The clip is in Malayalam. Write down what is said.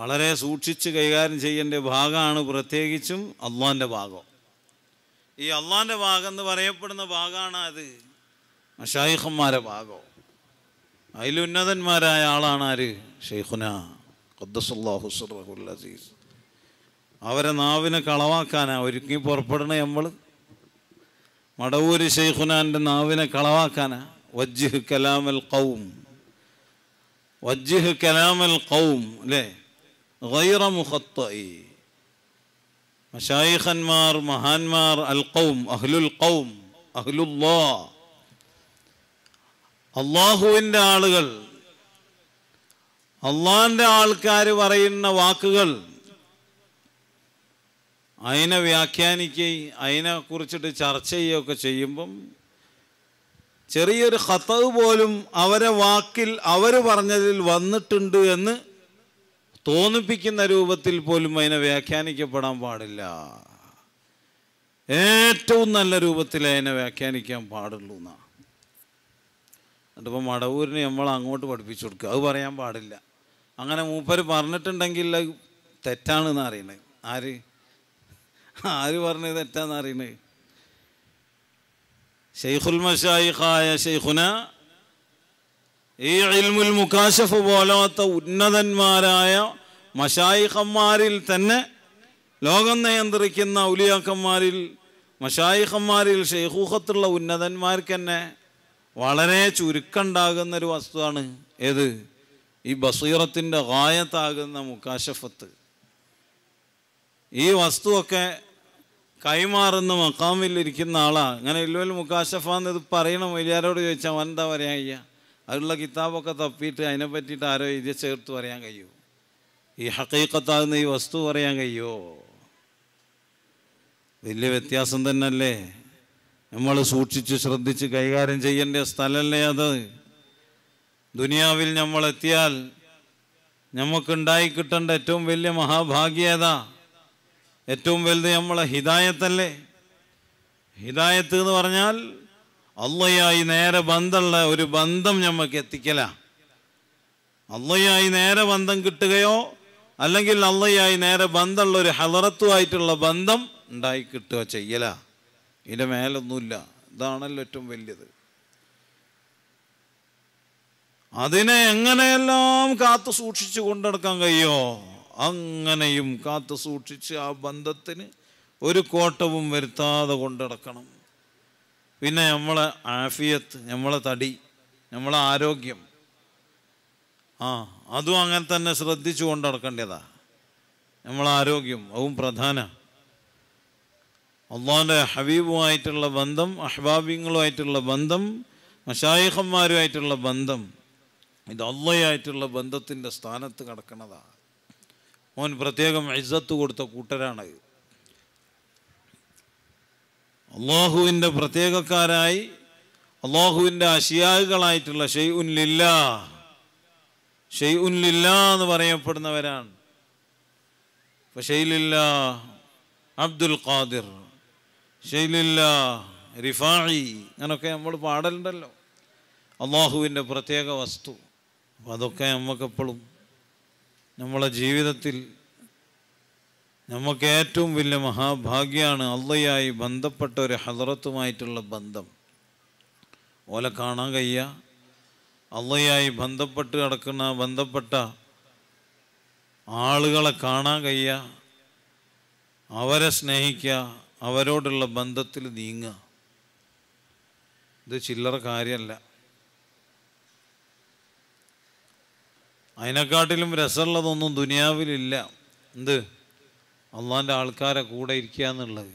വളരെ സൂക്ഷിച്ച് കൈകാര്യം ചെയ്യേണ്ട ഭാഗമാണ് പ്രത്യേകിച്ചും അള്ളാൻ്റെ ഭാഗം ഈ അള്ളാൻ്റെ ഭാഗം എന്ന് പറയപ്പെടുന്ന ഭാഗമാണ് അത് മഷായിഖന്മാരെ ഭാഗം അതിലുന്നതന്മാരായ ആളാണ് ആര് ഷെയ്ഖുന ഖദ്ദസുല്ലാഹുസുറഹുൽ അസീസ് അവരെ നാവിനെ കളവാക്കാനാ ഒരുക്കി പുറപ്പെടണേ നമ്മൾ മടവൂര് ഷെയ്ഖുനാൻ്റെ നാവിനെ കളവാക്കാനാ വജ്ജിഹ് കലാമൽ കൗം വജ്ജിഹ് കലാമൽ കൗം അല്ലേ غير مشايخ മുഹത്തയി മഷായിഖന്മാർ മഹാന്മാർ അൽ اهل القوم اهل الله അള്ളാഹുവിൻ്റെ ആളുകൾ അള്ളാഹിൻ്റെ ആൾക്കാർ പറയുന്ന വാക്കുകൾ അതിനെ വ്യാഖ്യാനിക്കുകയും കുറിച്ചിട്ട് ചർച്ച ചെയ്യുകയൊക്കെ ചെയ്യുമ്പം ചെറിയൊരു ഹത്തവ് പോലും അവരെ വാക്കിൽ അവർ പറഞ്ഞതിൽ വന്നിട്ടുണ്ട് എന്ന് തോന്നിപ്പിക്കുന്ന രൂപത്തിൽ പോലും അതിനെ വ്യാഖ്യാനിക്കപ്പെടാൻ പാടില്ല ഏറ്റവും നല്ല രൂപത്തിൽ അതിനെ വ്യാഖ്യാനിക്കാൻ പാടുള്ളൂ എന്നാണ് എന്നിട്ടിപ്പോൾ മടവൂരിനെ നമ്മൾ അങ്ങോട്ട് പഠിപ്പിച്ചു കൊടുക്കുക അത് പറയാൻ പാടില്ല അങ്ങനെ മൂപ്പർ പറഞ്ഞിട്ടുണ്ടെങ്കിൽ തെറ്റാണ് തെറ്റാണെന്ന് അറിയണേ ആര് ആര് പറഞ്ഞത് തെറ്റാന്ന് അറിയണേ ഷെയ്ഖുൽ മഷായിഖായ ഷെയ്ഖുന ഈ ഇൽമുൽ മുക്കാശഫ് പോലാത്ത ഉന്നതന്മാരായ മഷായിഹന്മാരിൽ തന്നെ ലോകം നിയന്ത്രിക്കുന്ന ഉലിയാക്കന്മാരിൽ മഷായിഹന്മാരിൽ ഷെയ്ഹൂഹത്തുള്ള ഉന്നതന്മാർക്ക് തന്നെ വളരെ ചുരുക്കമുണ്ടാകുന്നൊരു വസ്തുവാണ് ഏത് ഈ ബസീറത്തിൻ്റെ ഗായത്താകുന്ന മുക്കാശഫത്ത് ഈ വസ്തുവൊക്കെ കൈമാറുന്ന മക്കാമിലിരിക്കുന്ന ആളാണ് അങ്ങനെ ഇല്ലുവൽ മുക്കാശഫ എന്ന് ഇത് പറയണം വലിയാരോട് ചോദിച്ചാൽ എന്താ പറയാ അതിലുള്ള കിതാബൊക്കെ തപ്പിയിട്ട് അതിനെ പറ്റിയിട്ട് ആരോ ഇത് ചേർത്ത് പറയാൻ കഴിയൂ ഈ ഹക്കീക്കത്താകുന്ന ഈ വസ്തു പറയാൻ കഴിയോ വലിയ വ്യത്യാസം തന്നെയല്ലേ നമ്മൾ സൂക്ഷിച്ച് ശ്രദ്ധിച്ച് കൈകാര്യം ചെയ്യേണ്ട സ്ഥലമല്ലേ അത് ദുനിയാവിൽ നമ്മൾ എത്തിയാൽ നമുക്കുണ്ടായിക്കിട്ടേണ്ട ഏറ്റവും വലിയ മഹാഭാഗ്യത ഏറ്റവും വലുത് നമ്മളെ ഹിദായത്തല്ലേ ഹിദായത്ത് എന്ന് പറഞ്ഞാൽ അള്ളയായി നേരെ ബന്ധമുള്ള ഒരു ബന്ധം നമുക്ക് എത്തിക്കല അള്ളയായി നേരെ ബന്ധം കിട്ടുകയോ അല്ലെങ്കിൽ അള്ളയായി നേരെ ബന്ധമുള്ള ഒരു ഹലറത്തുമായിട്ടുള്ള ബന്ധം ഉണ്ടായി കിട്ടുക ചെയ്യല ഇതിൻ്റെ മേലൊന്നുമില്ല ഇതാണല്ലോ ഏറ്റവും വലിയത് അതിനെ എങ്ങനെയെല്ലാം കാത്തു സൂക്ഷിച്ചു കൊണ്ടെടുക്കാൻ കഴിയോ അങ്ങനെയും കാത്തു സൂക്ഷിച്ച് ആ ബന്ധത്തിന് ഒരു കോട്ടവും വരുത്താതെ കൊണ്ടടക്കണം പിന്നെ നമ്മളെ ആഫിയത്ത് നമ്മളെ തടി നമ്മളെ ആരോഗ്യം ആ അതും അങ്ങനെ തന്നെ ശ്രദ്ധിച്ചു കൊണ്ട് നടക്കേണ്ടതാ നമ്മളെ ആരോഗ്യം അതും പ്രധാന അള്ളാൻ്റെ ഹബീബുമായിട്ടുള്ള ബന്ധം അഹ്ബാബിങ്ങളുമായിട്ടുള്ള ബന്ധം മഷായിഹന്മാരുമായിട്ടുള്ള ബന്ധം ഇത് അള്ളയായിട്ടുള്ള ബന്ധത്തിൻ്റെ സ്ഥാനത്ത് കിടക്കുന്നതാണ് മോൻ പ്രത്യേകം ഇജ്ജത്ത് കൊടുത്ത കൂട്ടരാണത് അള്ളാഹുവിൻ്റെ പ്രത്യേകക്കാരായി അള്ളാഹുവിൻ്റെ അഷിയാകളായിട്ടുള്ള ഷെയ് ലില്ലാ ഷെയ് ലില്ലാ എന്ന് പറയപ്പെടുന്നവരാണ് ഷെയ്ലില്ല അബ്ദുൽ ഖാദിർ ഷെയ്ലില്ല റിഫായി അങ്ങനൊക്കെ നമ്മൾ പാടലുണ്ടല്ലോ അള്ളാഹുവിൻ്റെ പ്രത്യേക വസ്തു അപ്പം അതൊക്കെ നമുക്കെപ്പോഴും നമ്മളെ ജീവിതത്തിൽ നമുക്ക് ഏറ്റവും വലിയ മഹാഭാഗ്യമാണ് അള്ളയായി ബന്ധപ്പെട്ട ഒരു ഹലറത്തുമായിട്ടുള്ള ബന്ധം ഓലെ കാണാൻ കയ്യ അള്ളയായി ബന്ധപ്പെട്ട് കിടക്കുന്ന ബന്ധപ്പെട്ട ആളുകളെ കാണാൻ കയ്യ അവരെ സ്നേഹിക്കുക അവരോടുള്ള ബന്ധത്തിൽ നീങ്ങുക ഇത് ചില്ലറ കാര്യമല്ല അതിനെക്കാട്ടിലും രസമുള്ളതൊന്നും ദുനിയാവിലില്ല എന്ത് അള്ളാൻ്റെ ആൾക്കാരെ കൂടെ ഇരിക്കുക എന്നുള്ളത്